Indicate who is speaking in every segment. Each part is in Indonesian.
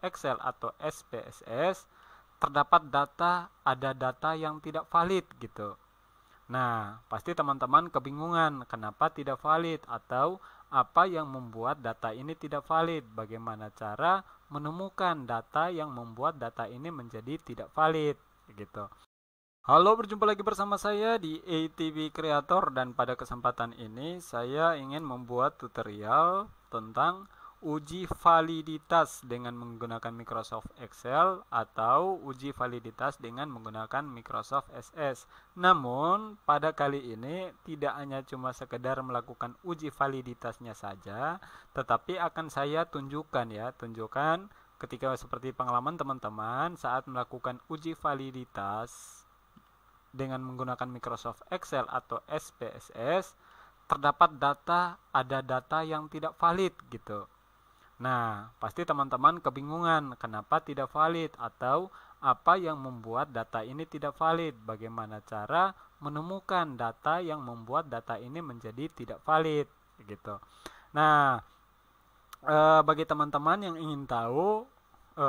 Speaker 1: Excel atau SPSS terdapat data ada data yang tidak valid gitu. Nah, pasti teman-teman kebingungan kenapa tidak valid atau apa yang membuat data ini tidak valid? Bagaimana cara menemukan data yang membuat data ini menjadi tidak valid gitu. Halo, berjumpa lagi bersama saya di ATV Creator dan pada kesempatan ini saya ingin membuat tutorial tentang uji validitas dengan menggunakan Microsoft Excel atau uji validitas dengan menggunakan Microsoft SS. Namun, pada kali ini tidak hanya cuma sekedar melakukan uji validitasnya saja, tetapi akan saya tunjukkan ya, tunjukkan ketika seperti pengalaman teman-teman saat melakukan uji validitas dengan menggunakan Microsoft Excel atau SPSS terdapat data ada data yang tidak valid gitu Nah, pasti teman-teman kebingungan kenapa tidak valid atau apa yang membuat data ini tidak valid. Bagaimana cara menemukan data yang membuat data ini menjadi tidak valid gitu. Nah, e, bagi teman-teman yang ingin tahu e,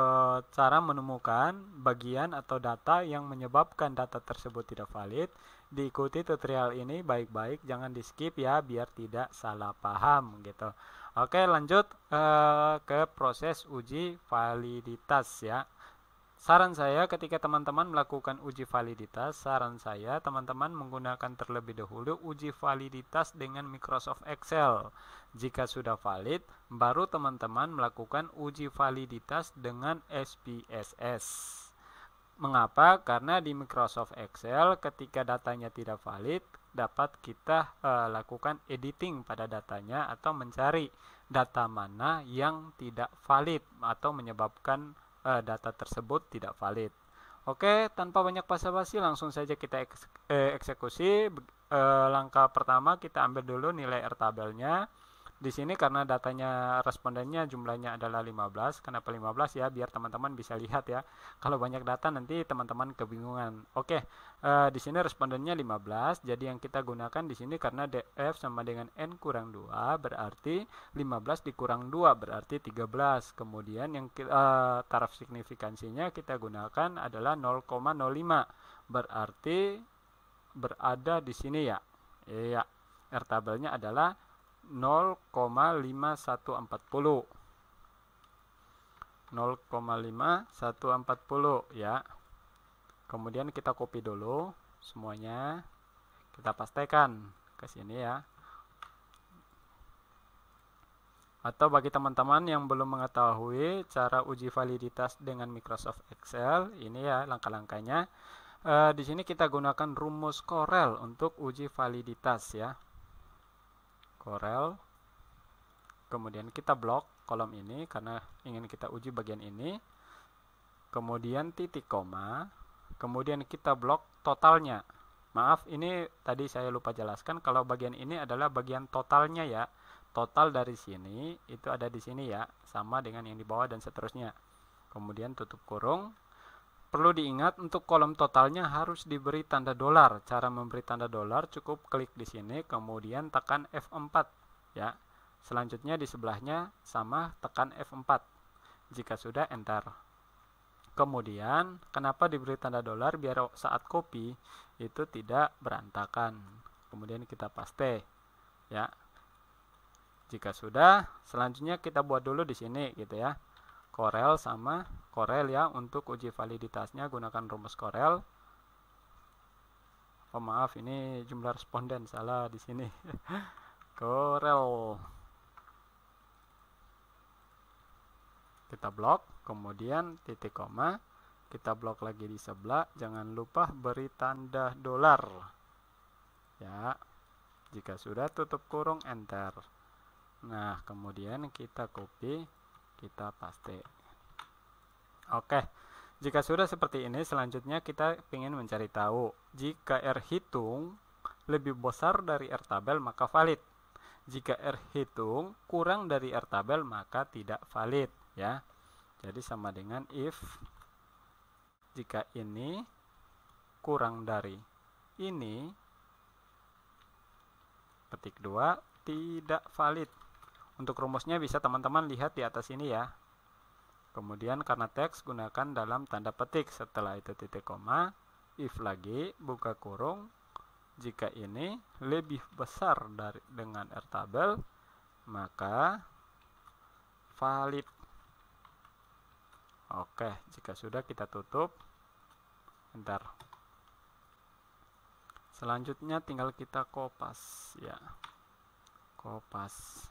Speaker 1: cara menemukan bagian atau data yang menyebabkan data tersebut tidak valid, diikuti tutorial ini baik-baik, jangan di-skip ya biar tidak salah paham gitu. Oke, lanjut eh, ke proses uji validitas ya. Saran saya ketika teman-teman melakukan uji validitas, saran saya teman-teman menggunakan terlebih dahulu uji validitas dengan Microsoft Excel. Jika sudah valid, baru teman-teman melakukan uji validitas dengan SPSS. Mengapa? Karena di Microsoft Excel ketika datanya tidak valid, dapat kita uh, lakukan editing pada datanya atau mencari data mana yang tidak valid atau menyebabkan uh, data tersebut tidak valid. Oke, tanpa banyak basa-basi langsung saja kita eh, eksekusi. langkah pertama kita ambil dulu nilai R tabelnya di sini karena datanya respondennya jumlahnya adalah 15 kenapa 15 ya biar teman-teman bisa lihat ya kalau banyak data nanti teman-teman kebingungan oke uh, di sini respondennya 15 jadi yang kita gunakan di sini karena df sama dengan n kurang 2 berarti 15 dikurang 2 berarti 13 kemudian yang uh, taraf signifikansinya kita gunakan adalah 0,05 berarti berada di sini ya iya R ya. tabelnya adalah 0,5140 0,5140 ya kemudian kita copy dulu semuanya kita pastikan ke sini ya atau bagi teman-teman yang belum mengetahui cara uji validitas dengan Microsoft Excel ini ya langkah-langkahnya e, di sini kita gunakan rumus Corel untuk uji validitas ya Corel kemudian kita blok kolom ini karena ingin kita uji bagian ini kemudian titik koma kemudian kita blok totalnya maaf ini tadi saya lupa jelaskan kalau bagian ini adalah bagian totalnya ya total dari sini itu ada di sini ya sama dengan yang di bawah dan seterusnya kemudian tutup kurung Perlu diingat untuk kolom totalnya harus diberi tanda dolar. Cara memberi tanda dolar cukup klik di sini kemudian tekan F4 ya. Selanjutnya di sebelahnya sama tekan F4. Jika sudah enter. Kemudian kenapa diberi tanda dolar biar saat copy itu tidak berantakan. Kemudian kita paste ya. Jika sudah, selanjutnya kita buat dulu di sini gitu ya. Corel sama Corel ya untuk uji validitasnya gunakan rumus Corel oh maaf ini jumlah responden salah di sini Corel kita blok kemudian titik koma kita blok lagi di sebelah jangan lupa beri tanda dolar ya jika sudah tutup kurung enter nah kemudian kita copy kita paste oke jika sudah seperti ini selanjutnya kita ingin mencari tahu jika R hitung lebih besar dari R tabel maka valid jika R hitung kurang dari R tabel maka tidak valid ya jadi sama dengan if jika ini kurang dari ini petik 2 tidak valid untuk rumusnya bisa teman-teman lihat di atas ini ya. Kemudian karena teks gunakan dalam tanda petik setelah itu titik koma, if lagi, buka kurung, jika ini lebih besar dari dengan R tabel, maka valid. Oke, jika sudah kita tutup. Bentar. Selanjutnya tinggal kita kopas ya. Kopas.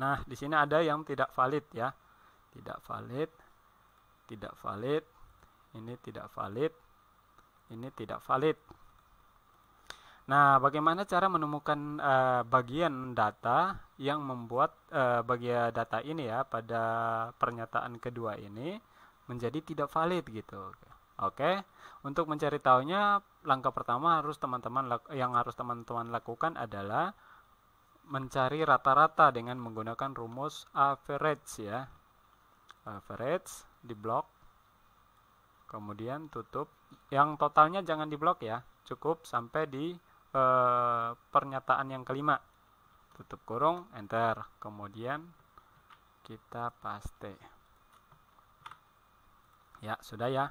Speaker 1: Nah, di sini ada yang tidak valid ya. Tidak valid, tidak valid, ini tidak valid, ini tidak valid. Nah, bagaimana cara menemukan uh, bagian data yang membuat uh, bagian data ini ya pada pernyataan kedua ini menjadi tidak valid gitu. Oke. Untuk mencari tahunya, langkah pertama harus teman-teman yang harus teman-teman lakukan adalah mencari rata-rata dengan menggunakan rumus average ya. Average di blok. Kemudian tutup. Yang totalnya jangan di blok ya. Cukup sampai di e, pernyataan yang kelima. Tutup kurung, enter. Kemudian kita paste. Ya, sudah ya.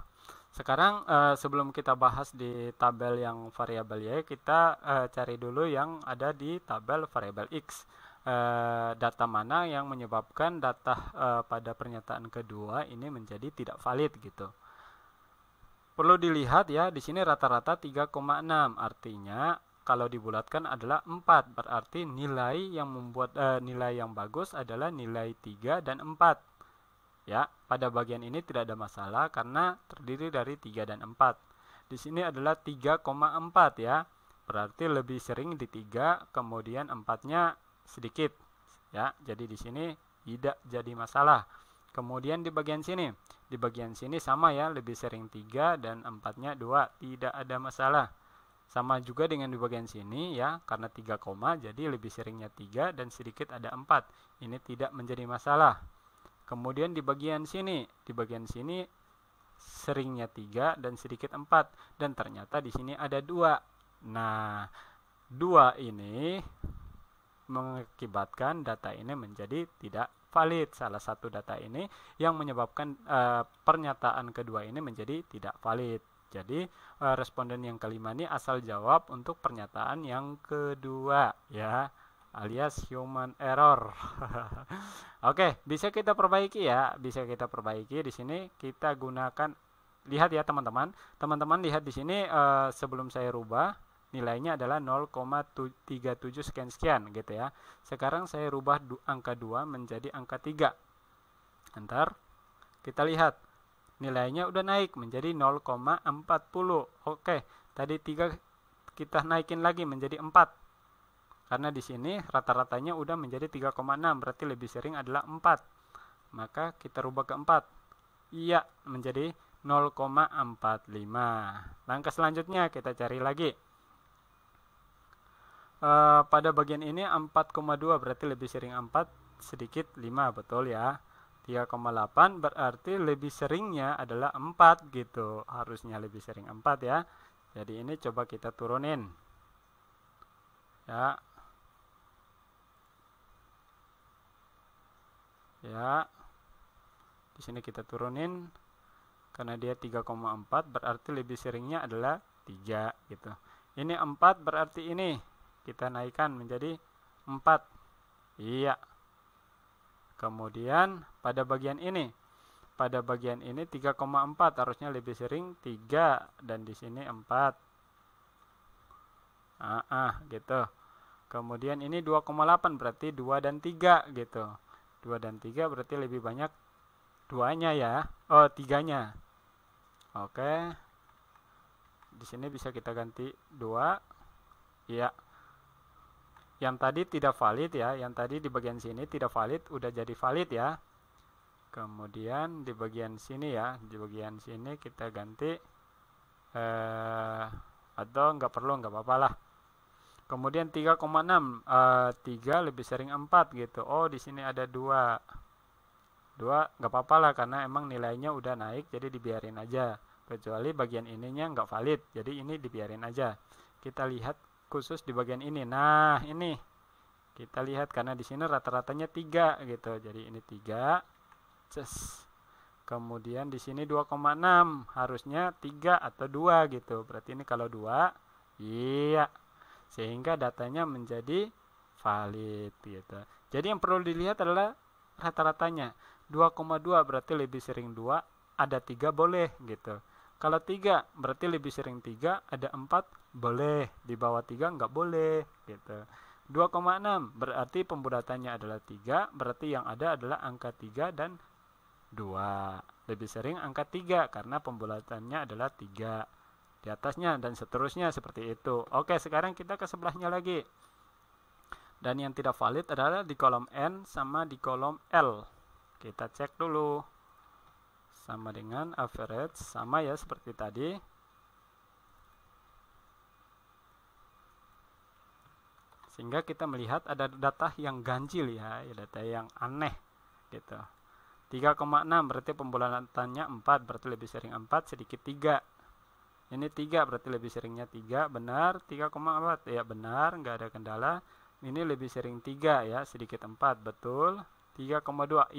Speaker 1: Sekarang uh, sebelum kita bahas di tabel yang variabel y, kita uh, cari dulu yang ada di tabel variabel x. Uh, data mana yang menyebabkan data uh, pada pernyataan kedua ini menjadi tidak valid gitu. Perlu dilihat ya, di sini rata-rata 3,6 artinya kalau dibulatkan adalah 4 berarti nilai yang membuat uh, nilai yang bagus adalah nilai 3 dan 4 Ya, pada bagian ini tidak ada masalah karena terdiri dari 3 dan 4. Di sini adalah 3,4 ya. Berarti lebih sering di 3, kemudian 4-nya sedikit. Ya, jadi di sini tidak jadi masalah. Kemudian di bagian sini, di bagian sini sama ya, lebih sering 3 dan 4-nya 2, tidak ada masalah. Sama juga dengan di bagian sini ya, karena 3 jadi lebih seringnya 3 dan sedikit ada 4. Ini tidak menjadi masalah. Kemudian di bagian sini, di bagian sini seringnya 3 dan sedikit 4 dan ternyata di sini ada 2. Nah, 2 ini mengakibatkan data ini menjadi tidak valid. Salah satu data ini yang menyebabkan e, pernyataan kedua ini menjadi tidak valid. Jadi e, responden yang kelima ini asal jawab untuk pernyataan yang kedua ya alias human error. Oke, bisa kita perbaiki ya, bisa kita perbaiki di sini kita gunakan lihat ya teman-teman. Teman-teman lihat di sini uh, sebelum saya rubah nilainya adalah 0,37 sekian sekian gitu ya. Sekarang saya rubah du angka 2 menjadi angka 3. Ntar Kita lihat nilainya udah naik menjadi 0,40. Oke, tadi 3 kita naikin lagi menjadi 4 karena di sini rata-ratanya udah menjadi 3,6, berarti lebih sering adalah 4. Maka kita rubah ke 4. Iya, menjadi 0,45. Langkah selanjutnya kita cari lagi. E, pada bagian ini 4,2 berarti lebih sering 4, sedikit 5, betul ya. 3,8 berarti lebih seringnya adalah 4 gitu. Harusnya lebih sering 4 ya. Jadi ini coba kita turunin. Ya, ya di sini kita turunin karena dia 3,4 berarti lebih seringnya adalah 3 gitu ini 4 berarti ini kita naikkan menjadi 4 iya kemudian pada bagian ini pada bagian ini 3,4 harusnya lebih sering 3 dan di sini 4 ah, ah gitu kemudian ini 2,8 berarti 2 dan 3 gitu 2 dan 3 berarti lebih banyak duanya ya oh tiganya oke di sini bisa kita ganti dua ya yang tadi tidak valid ya yang tadi di bagian sini tidak valid udah jadi valid ya kemudian di bagian sini ya di bagian sini kita ganti eh, atau nggak perlu nggak apa-apa lah Kemudian 3,6 uh, 3 lebih sering 4 gitu. Oh, di sini ada 2. 2 nggak apa-apa lah karena emang nilainya udah naik jadi dibiarin aja. Kecuali bagian ininya nggak valid. Jadi ini dibiarin aja. Kita lihat khusus di bagian ini. Nah, ini kita lihat karena di sini rata-ratanya 3 gitu. Jadi ini 3. Ces. Kemudian di sini 2,6 harusnya 3 atau 2 gitu. Berarti ini kalau 2 iya sehingga datanya menjadi valid gitu. Jadi yang perlu dilihat adalah rata-ratanya. 2,2 berarti lebih sering 2, ada 3 boleh gitu. Kalau 3 berarti lebih sering 3, ada 4 boleh, di bawah 3 nggak boleh gitu. 2,6 berarti pembulatannya adalah 3, berarti yang ada adalah angka 3 dan 2. Lebih sering angka 3 karena pembulatannya adalah 3 di atasnya dan seterusnya seperti itu. Oke, sekarang kita ke sebelahnya lagi. Dan yang tidak valid adalah di kolom N sama di kolom L. Kita cek dulu. Sama dengan average, sama ya seperti tadi. Sehingga kita melihat ada data yang ganjil ya, data yang aneh gitu. 3,6 berarti pembulatannya 4, berarti lebih sering 4, sedikit 3 ini 3 berarti lebih seringnya 3 benar 3,4 ya benar nggak ada kendala ini lebih sering 3 ya sedikit 4 betul 3,2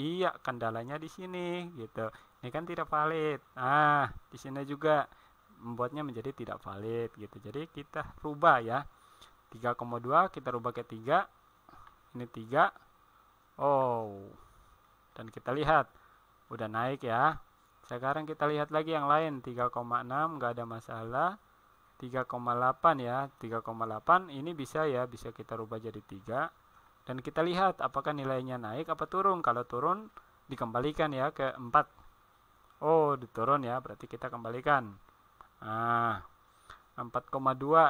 Speaker 1: iya kendalanya di sini gitu ini kan tidak valid ah di sini juga membuatnya menjadi tidak valid gitu jadi kita rubah ya 3,2 kita rubah ke 3 ini 3 oh dan kita lihat udah naik ya sekarang kita lihat lagi yang lain 3,6 nggak ada masalah 3,8 ya 3,8 ini bisa ya bisa kita rubah jadi 3 dan kita lihat apakah nilainya naik apa turun kalau turun dikembalikan ya ke 4 oh diturun ya berarti kita kembalikan nah 4,2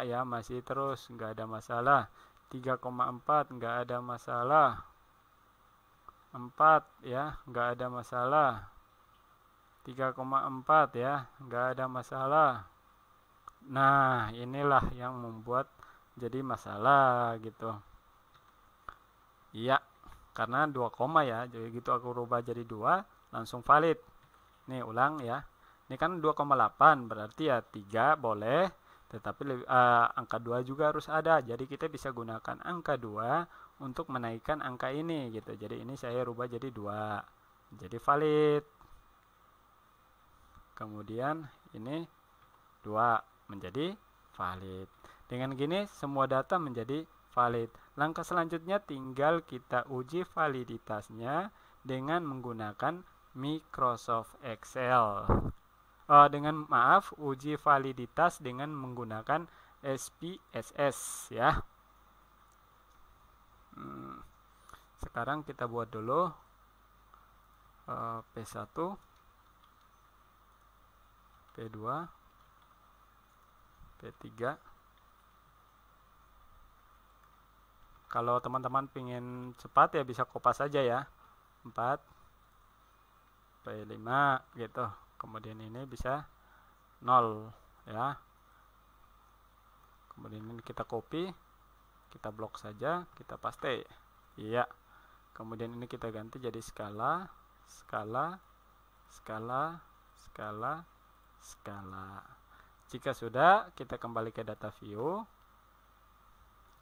Speaker 1: ya masih terus nggak ada masalah 3,4 nggak ada masalah 4 ya nggak ada masalah 3,4 ya nggak ada masalah nah inilah yang membuat jadi masalah gitu iya karena 2 ya jadi gitu aku rubah jadi 2 langsung valid nih ulang ya ini kan 2,8 berarti ya 3 boleh tetapi uh, angka 2 juga harus ada jadi kita bisa gunakan angka 2 untuk menaikkan angka ini gitu jadi ini saya rubah jadi 2 jadi valid kemudian ini dua menjadi valid. Dengan gini semua data menjadi valid. Langkah selanjutnya tinggal kita uji validitasnya dengan menggunakan Microsoft Excel. Uh, dengan maaf, uji validitas dengan menggunakan SPSS ya. Hmm, sekarang kita buat dulu eh, P1 P2 P3 kalau teman-teman pingin cepat ya bisa kopas aja ya 4 P5 gitu kemudian ini bisa 0 ya kemudian ini kita copy kita blok saja kita paste iya kemudian ini kita ganti jadi skala skala skala skala skala. Jika sudah, kita kembali ke data view.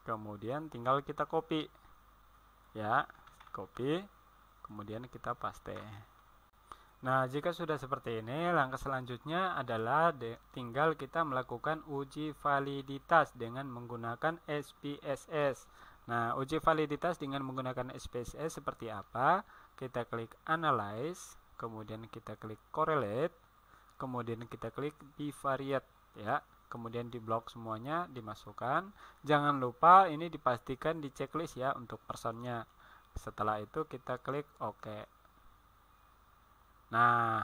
Speaker 1: Kemudian tinggal kita copy. Ya, copy. Kemudian kita paste. Nah, jika sudah seperti ini, langkah selanjutnya adalah tinggal kita melakukan uji validitas dengan menggunakan SPSS. Nah, uji validitas dengan menggunakan SPSS seperti apa? Kita klik analyze, kemudian kita klik correlate kemudian kita klik di variet ya kemudian di blok semuanya dimasukkan jangan lupa ini dipastikan di checklist ya untuk personnya setelah itu kita klik OK nah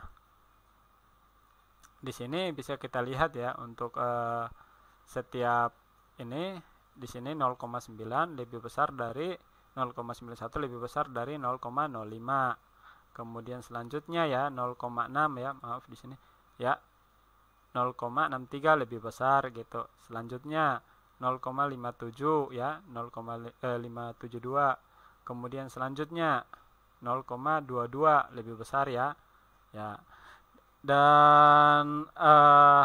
Speaker 1: di sini bisa kita lihat ya untuk eh, setiap ini di sini 0,9 lebih besar dari 0,91 lebih besar dari 0,05 kemudian selanjutnya ya 0,6 ya maaf di sini ya 0,63 lebih besar gitu selanjutnya 0,57 ya 0,572 kemudian selanjutnya 0,22 lebih besar ya ya dan uh,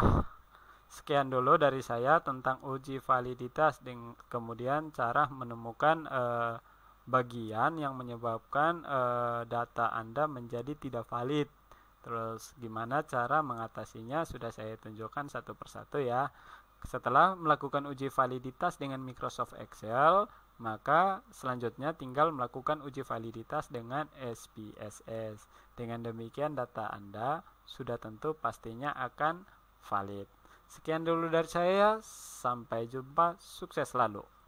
Speaker 1: sekian dulu dari saya tentang uji validitas dan kemudian cara menemukan uh, bagian yang menyebabkan uh, data Anda menjadi tidak valid Terus gimana cara mengatasinya sudah saya tunjukkan satu persatu ya. Setelah melakukan uji validitas dengan Microsoft Excel, maka selanjutnya tinggal melakukan uji validitas dengan SPSS. Dengan demikian data Anda sudah tentu pastinya akan valid. Sekian dulu dari saya, sampai jumpa, sukses selalu.